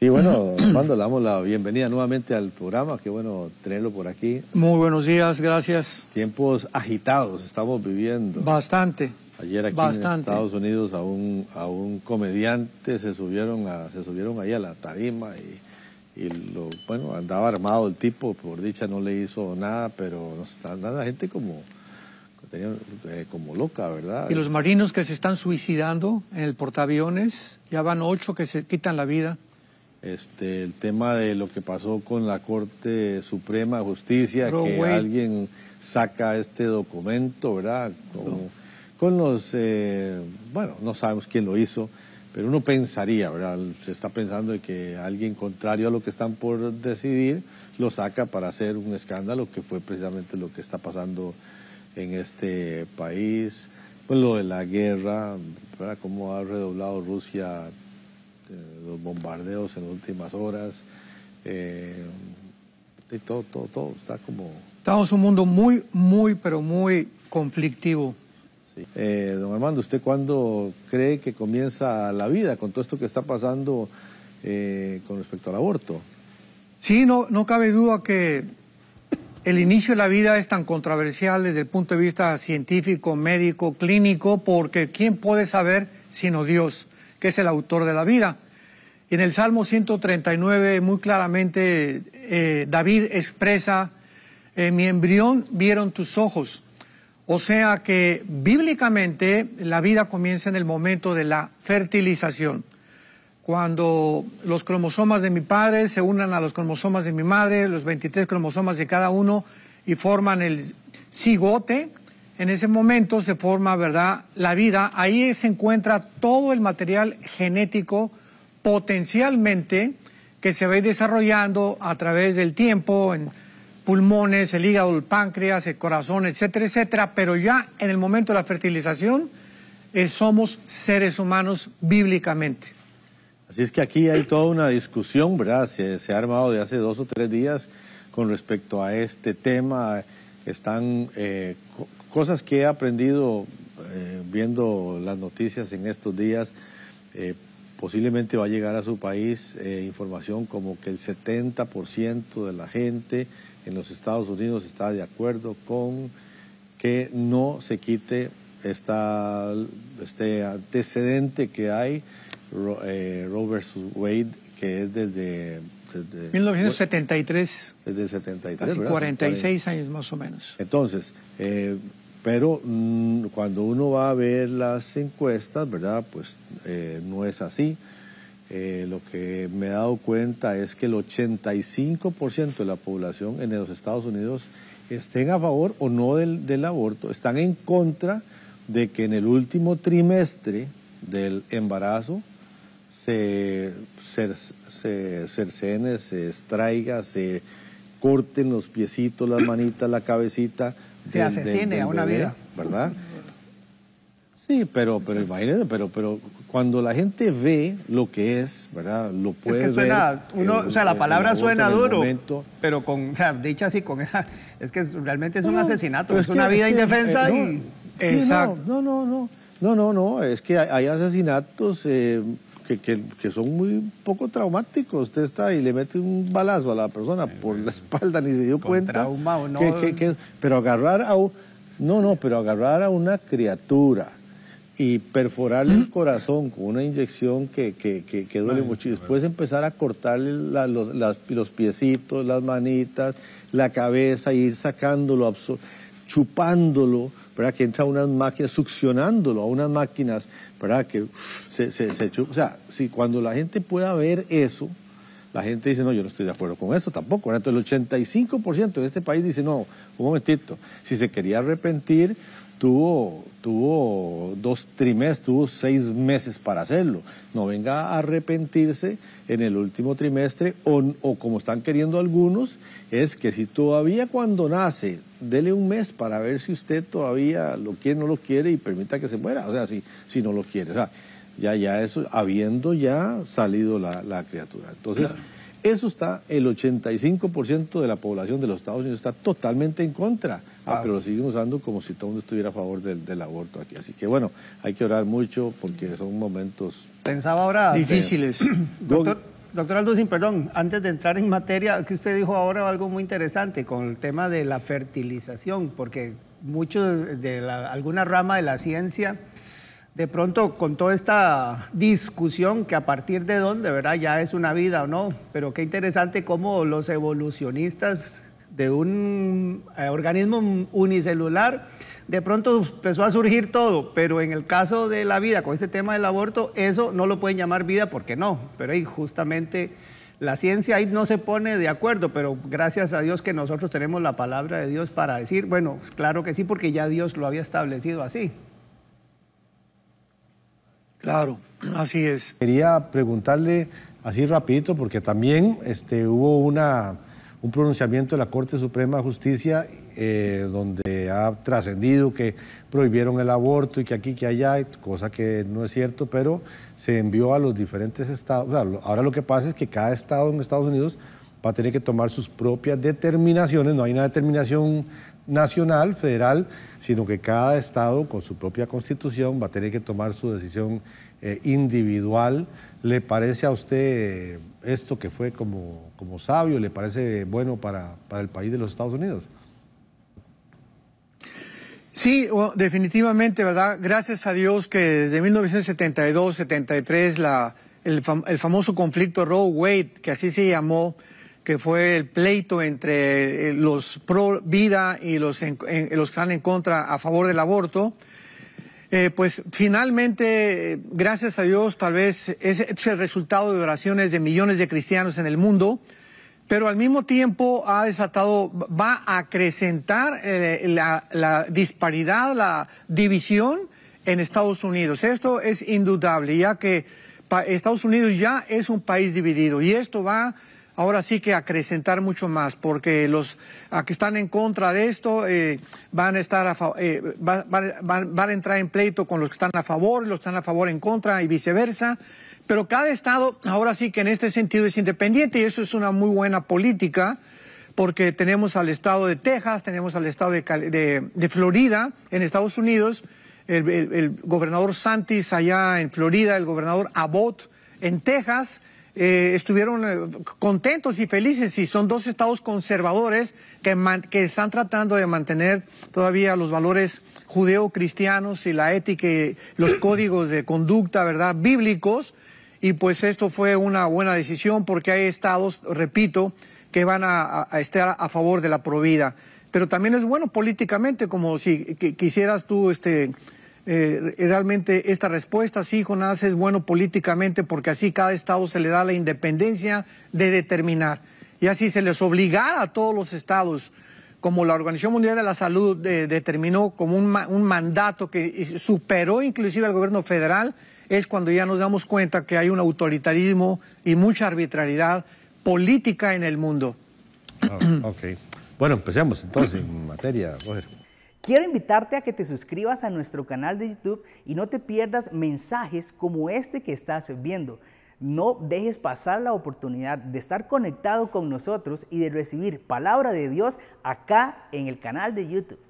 Sí, bueno, Armando, le damos la bienvenida nuevamente al programa, qué bueno tenerlo por aquí. Muy buenos días, gracias. Tiempos agitados estamos viviendo. Bastante. Ayer aquí en Estados Unidos a un, a un comediante se subieron, a, se subieron ahí a la tarima y, y lo, bueno, andaba armado el tipo, por dicha no le hizo nada, pero nos está andando la gente como, eh, como loca, ¿verdad? Y los marinos que se están suicidando en el portaaviones, ya van ocho que se quitan la vida este, el tema de lo que pasó con la Corte Suprema de Justicia, que alguien saca este documento, ¿verdad? Con, los, eh, bueno, no sabemos quién lo hizo, pero uno pensaría, ¿verdad? Se está pensando de que alguien contrario a lo que están por decidir lo saca para hacer un escándalo, que fue precisamente lo que está pasando en este país. ...con pues lo de la guerra, ¿verdad? Cómo ha redoblado Rusia eh, los bombardeos en últimas horas, eh, y todo, todo, todo está como... Estamos en un mundo muy, muy, pero muy conflictivo. Eh, don Armando, ¿usted cuándo cree que comienza la vida con todo esto que está pasando eh, con respecto al aborto? Sí, no, no cabe duda que el inicio de la vida es tan controversial desde el punto de vista científico, médico, clínico, porque ¿quién puede saber sino Dios? que es el autor de la vida. Y en el Salmo 139 muy claramente eh, David expresa, eh, mi embrión vieron tus ojos. O sea que bíblicamente la vida comienza en el momento de la fertilización. Cuando los cromosomas de mi padre se unan a los cromosomas de mi madre, los 23 cromosomas de cada uno, y forman el cigote, en ese momento se forma, ¿verdad?, la vida. Ahí se encuentra todo el material genético potencialmente que se va desarrollando a través del tiempo en pulmones, el hígado, el páncreas, el corazón, etcétera, etcétera. Pero ya en el momento de la fertilización eh, somos seres humanos bíblicamente. Así es que aquí hay toda una discusión, ¿verdad? Se, ha armado de hace dos o tres días con respecto a este tema. Están eh, Cosas que he aprendido eh, viendo las noticias en estos días, eh, posiblemente va a llegar a su país eh, información como que el 70% de la gente en los Estados Unidos está de acuerdo con que no se quite esta, este antecedente que hay, Roe versus Wade, que es desde 1973. Desde el 73. Casi 46 años más o menos. Entonces, eh, pero mm, cuando uno va a ver las encuestas, ¿verdad? Pues eh, no es así. Eh, lo que me he dado cuenta es que el 85% de la población en los Estados Unidos estén a favor o no del aborto, están en contra de que en el último trimestre del embarazo se, cercene, se extraiga, se corten los piecitos, las manitas, la cabecita. Se asesine a una vida. ¿Verdad? Sí, pero, pero imagínate, pero, pero cuando la gente ve lo que es, ¿verdad? Lo puede suena, o sea, la palabra suena duro, pero con, o sea, dicha así, con esa, es que realmente es un asesinato, es, una vida indefensa eh, no, Exacto. No, no, no, no, no, no, es que hay, asesinatos eh, que, son muy poco traumáticos. Usted está y le mete un balazo a la persona por la espalda, ni se dio cuenta. pero agarrar a no, no, pero agarrar a una criatura y perforarle el corazón con una inyección que, que, duele mucho. Y después empezar a cortarle los, piecitos, las manitas, la cabeza, ir sacándolo, chupándolo para que entra unas máquinas succionándolo a unas máquinas para que se, se, O sea, si cuando la gente pueda ver eso, la gente dice, no, yo no estoy de acuerdo con eso tampoco. Entonces el 85% de este país dice, no, un momentito, si se quería arrepentir, tuvo, tuvo dos trimestres, tuvo seis meses para hacerlo. No venga a arrepentirse en el último trimestre o, como están queriendo algunos, es que si todavía cuando nace, dele un mes para ver si usted todavía lo quiere, no lo quiere y permita que se muera, o sea, si, si no lo quiere. O sea, ya, ya eso, habiendo ya salido la, criatura. Entonces, eso está, el 85% de la población de los Estados Unidos está totalmente en contra Ah, ah, pero lo siguen usando como si todo el mundo estuviera a favor del, aborto aquí. Así que bueno, hay que orar mucho porque son momentos... Pensaba ahora... Difíciles. Doctor, doctor perdón, antes de entrar en materia, que usted dijo ahora algo muy interesante con el tema de la fertilización, porque muchos de alguna rama de la ciencia de pronto con toda esta discusión que a partir de dónde, ¿verdad? Ya es una vida o no, pero qué interesante cómo los evolucionistas de un eh, organismo unicelular, de pronto empezó a surgir todo, pero en el caso de la vida, con ese tema del aborto, eso no lo pueden llamar vida porque no, pero ahí justamente la ciencia ahí no se pone de acuerdo, pero gracias a Dios que nosotros tenemos la palabra de Dios para decir, bueno, claro que sí, porque ya Dios lo había establecido así. Claro, así es. Quería preguntarle así rapidito, porque también este, hubo una un pronunciamiento de la Corte Suprema de Justicia eh, donde ha trascendido que prohibieron el aborto y que aquí, que allá, cosa que no es cierto, pero se envió a los diferentes estados. ahora lo que pasa es que cada estado en Estados Unidos va a tener que tomar sus propias determinaciones, no hay una determinación nacional, federal, sino que cada estado con su propia constitución va a tener que tomar su decisión eh, individual. ¿Le parece a usted esto que fue como, como sabio, le parece bueno para, para el país de los Estados Unidos. Sí, definitivamente, ¿verdad? Gracias a Dios que desde 1972-73 la, el, el, famoso conflicto Roe-Wade, que así se llamó, que fue el pleito entre eh, los pro vida y los, los que están en contra a favor del aborto, eh, pues finalmente, gracias a Dios, tal vez es, el resultado de oraciones de millones de cristianos en el mundo, pero al mismo tiempo ha desatado, va a acrecentar eh, la, la, disparidad, la división en Estados Unidos. Esto es indudable, ya que Estados Unidos ya es un país dividido y esto va ahora sí que acrecentar mucho más, porque los que están en contra de esto eh, van a estar eh, van, a entrar en pleito con los que están a favor, los que están a favor en contra y viceversa. Pero cada estado ahora sí que en este sentido es independiente y eso es una muy buena política porque tenemos al estado de Texas, tenemos al estado de, Florida en Estados Unidos, el, el, gobernador Santis allá en Florida, el gobernador Abbott en Texas, eh, estuvieron eh, contentos y felices y son dos estados conservadores que, están tratando de mantener todavía los valores judeo-cristianos y la ética los códigos de conducta, ¿verdad?, bíblicos. Y pues esto fue una buena decisión porque hay estados, repito, que van a, a estar a favor de la provida. Pero también es bueno políticamente, como si quisieras tú este, eh, realmente esta respuesta, sí, Jonás, es bueno políticamente porque así cada Estado se le da la independencia de determinar. Y así se les obliga a todos los Estados, como la Organización Mundial de la Salud eh, determinó como un, mandato que superó inclusive al gobierno federal, es cuando ya nos damos cuenta que hay un autoritarismo y mucha arbitrariedad política en el mundo. Ah, bueno, empecemos entonces en materia, Quiero invitarte a que te suscribas a nuestro canal de YouTube y no te pierdas mensajes como este que estás viendo. No dejes pasar la oportunidad de estar conectado con nosotros y de recibir palabra de Dios acá en el canal de YouTube.